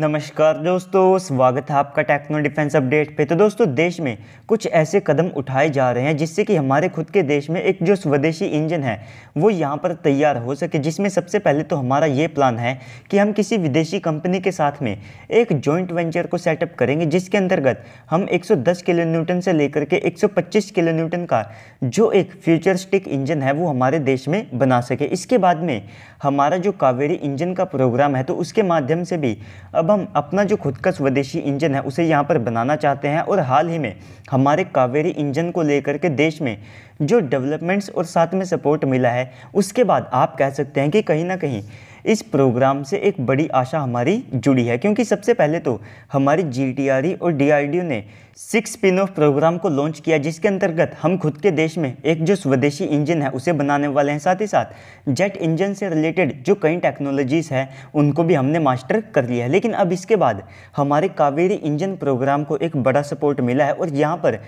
नमस्कार दोस्तों स्वागत है आपका टेक्नो डिफेंस अपडेट पे तो दोस्तों देश में कुछ ऐसे कदम उठाए जा रहे हैं जिससे कि हमारे खुद के देश में एक जो स्वदेशी इंजन है वो यहाँ पर तैयार हो सके जिसमें सबसे पहले तो हमारा ये प्लान है कि हम किसी विदेशी कंपनी के साथ में एक जॉइंट वेंचर को सेटअप करेंगे जिसके अंतर्गत हम एक किलो न्यूटन से लेकर के एक किलो न्यूटन का जो एक स्टिक इंजन है वो हमारे देश में बना सके इसके बाद में हमारा जो कावेरी इंजन का प्रोग्राम है तो उसके माध्यम से भी अब अब हम अपना जो खुद का स्वदेशी इंजन है उसे यहाँ पर बनाना चाहते हैं और हाल ही में हमारे कावेरी इंजन को लेकर के देश में जो डेवलपमेंट्स और साथ में सपोर्ट मिला है उसके बाद आप कह सकते हैं कि कहीं ना कहीं इस प्रोग्राम से एक बड़ी आशा हमारी जुड़ी है क्योंकि सबसे पहले तो हमारी जी e और डी ने सिक्स स्पिन ऑफ प्रोग्राम को लॉन्च किया जिसके अंतर्गत हम खुद के देश में एक जो स्वदेशी इंजन है उसे बनाने वाले हैं साथ ही साथ जेट इंजन से रिलेटेड जो कई टेक्नोलॉजीज़ हैं उनको भी हमने मास्टर कर लिया है लेकिन अब इसके बाद हमारे कावेरी इंजन प्रोग्राम को एक बड़ा सपोर्ट मिला है और यहाँ पर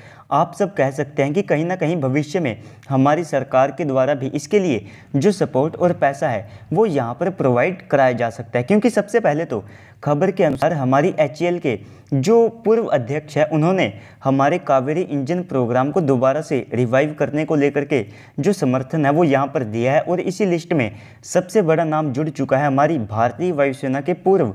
आप सब कह सकते हैं कि कहीं ना कहीं भविष्य में हमारी सरकार के द्वारा भी इसके लिए जो सपोर्ट और पैसा है वो यहाँ पर प्रोवाइड कराया जा सकता है क्योंकि सबसे पहले तो खबर के अनुसार हमारी एच e के जो पूर्व अध्यक्ष है उन्होंने हमारे कावेरी इंजन प्रोग्राम को दोबारा से रिवाइव करने को लेकर के जो समर्थन है वो यहाँ पर दिया है और इसी लिस्ट में सबसे बड़ा नाम जुड़ चुका है हमारी भारतीय वायुसेना के पूर्व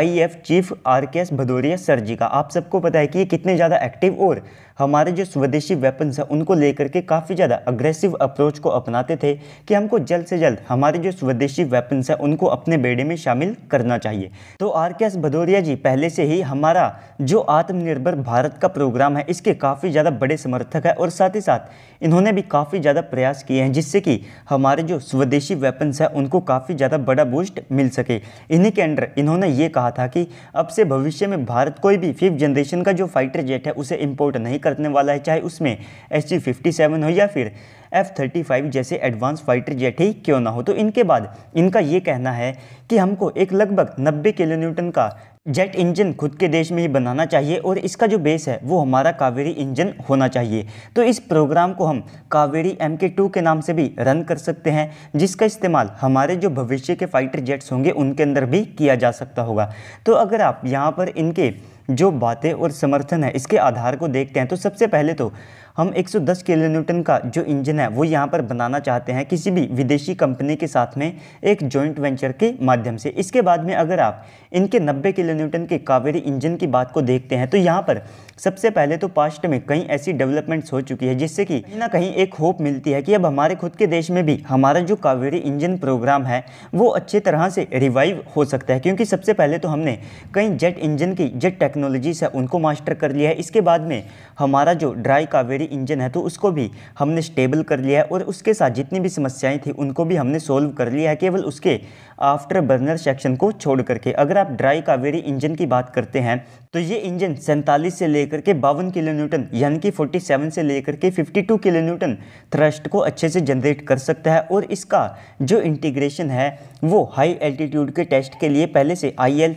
IAF e chief R K S Bhadauria sir ji का आप सबको पता है कि ये कितने ज़्यादा एक्टिव और हमारे जो स्वदेशी वेपन्स हैं उनको लेकर के काफ़ी ज़्यादा अग्रेसिव अप्रोच को अपनाते थे कि हमको जल्द से जल्द हमारे जो स्वदेशी वेपन्स हैं उनको अपने बेड़े में शामिल करना चाहिए तो आर के एस भदौरिया जी पहले से ही हमारा जो आत्मनिर्भर भारत का प्रोग्राम है इसके काफ़ी ज़्यादा बड़े समर्थक है और साथ ही साथ इन्होंने भी काफ़ी ज़्यादा प्रयास किए हैं जिससे कि हमारे जो स्वदेशी वेपन्स हैं उनको काफ़ी ज़्यादा बड़ा बूस्ट मिल सके इन्हीं के अंडर इन्होंने ये कहा था कि अब से भविष्य में भारत कोई भी फिफ्थ जनरेशन का जो फाइटर जेट है उसे इम्पोर्ट नहीं कर करने वाला है चाहे उसमें एच जी फिफ्टी सेवन हो या फिर एफ थर्टी फाइव जैसे एडवांस फाइटर जेट ही क्यों ना हो तो इनके बाद इनका ये कहना है कि हमको एक लगभग 90 किलो न्यूटन का जेट इंजन खुद के देश में ही बनाना चाहिए और इसका जो बेस है वो हमारा कावेरी इंजन होना चाहिए तो इस प्रोग्राम को हम कावेरी एम के टू के नाम से भी रन कर सकते हैं जिसका इस्तेमाल हमारे जो भविष्य के फाइटर जेट्स होंगे उनके अंदर भी किया जा सकता होगा तो अगर आप यहाँ पर इनके जो बातें और समर्थन है इसके आधार को देखते हैं तो सबसे पहले तो हम 110 किलो न्यूटन का जो इंजन है वो यहाँ पर बनाना चाहते हैं किसी भी विदेशी कंपनी के साथ में एक जॉइंट वेंचर के माध्यम से इसके बाद में अगर आप इनके 90 किलो न्यूटन के कावेरी इंजन की बात को देखते हैं तो यहाँ पर सबसे पहले तो पास्ट में कई ऐसी डेवलपमेंट्स हो चुकी है जिससे कि कहीं ना कहीं एक होप मिलती है कि अब हमारे खुद के देश में भी हमारा जो कावेरी इंजन प्रोग्राम है वो अच्छे तरह से रिवाइव हो सकता है क्योंकि सबसे पहले तो हमने कई जेट इंजन की जेट टेक्नोलॉजीज है उनको मास्टर कर लिया है इसके बाद में हमारा जो ड्राई कावेरी इंजन है तो उसको भी हमने स्टेबल कर लिया है और उसके साथ जितनी भी समस्याएं थी उनको भी हमने सोल्व कर लिया है केवल उसके आफ्टर बर्नर सेक्शन को छोड़ करके अगर आप ड्राई कावेरी इंजन की बात करते हैं तो ये इंजन सैंतालीस से लेकर के बावन किलो न्यूटन यानी कि सेवन से लेकर के फिफ्टी किलो न्यूटन थ्रस्ट को अच्छे से जनरेट कर सकता है और इसका जो इंटीग्रेशन है वो हाई एल्टीट्यूड के टेस्ट के लिए पहले से आई एल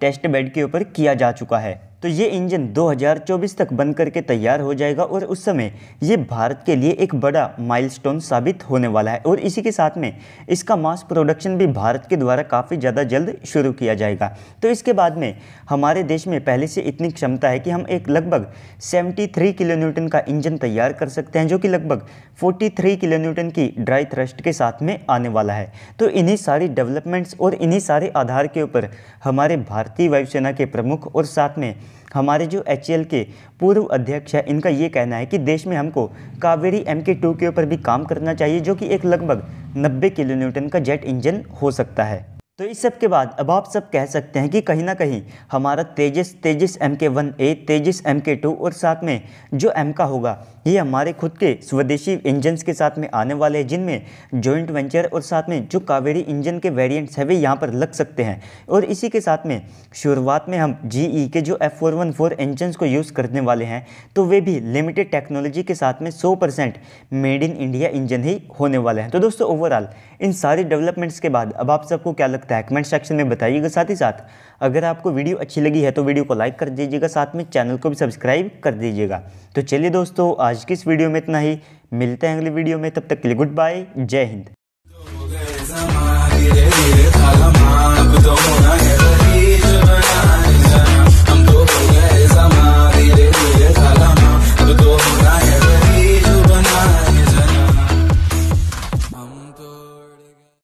टेस्ट बेड के ऊपर किया जा चुका है तो ये इंजन 2024 तक बन करके तैयार हो जाएगा और उस समय ये भारत के लिए एक बड़ा माइलस्टोन साबित होने वाला है और इसी के साथ में इसका मास प्रोडक्शन भी भारत के द्वारा काफ़ी ज़्यादा जल्द शुरू किया जाएगा तो इसके बाद में हमारे देश में पहले से इतनी क्षमता है कि हम एक लगभग 73 किलो न्यूटन का इंजन तैयार कर सकते हैं जो कि लगभग फोर्टी किलो न्यूटन की ड्राई थ्रस्ट के साथ में आने वाला है तो इन्हीं सारी डेवलपमेंट्स और इन्हीं सारे आधार के ऊपर हमारे भारतीय वायुसेना के प्रमुख और साथ में हमारे जो एच के पूर्व अध्यक्ष है इनका ये कहना है कि देश में हमको कावेरी एम के टू के ऊपर भी काम करना चाहिए जो कि एक लगभग 90 किलो न्यूटन का जेट इंजन हो सकता है तो इस सब के बाद अब आप सब कह सकते हैं कि कहीं ना कहीं हमारा Tejas Tejas M K one A Tejas M K two और साथ में जो एम का होगा ये हमारे खुद के स्वदेशी इंजन्स के साथ में आने वाले हैं जिनमें जॉइंट वेंचर और साथ में जो कावेरी इंजन के वेरिएंट्स हैं वे यहाँ पर लग सकते हैं और इसी के साथ में शुरुआत में हम जी e के जो एफ फोर वन फोर को यूज़ करने वाले हैं तो वे भी लिमिटेड टेक्नोलॉजी के साथ में सौ percent made in India engine ही होने वाले हैं तो दोस्तों ओवरऑल इन सारी डेवलपमेंट्स के बाद अब आप सबको क्या लगता लगता है कमेंट सेक्शन में बताइएगा साथ ही साथ अगर आपको वीडियो अच्छी लगी है तो वीडियो को लाइक कर दीजिएगा साथ में चैनल को भी सब्सक्राइब कर दीजिएगा तो चलिए दोस्तों आज की इस वीडियो में इतना ही मिलते हैं अगले वीडियो में तब तक के लिए गुड बाय जय हिंद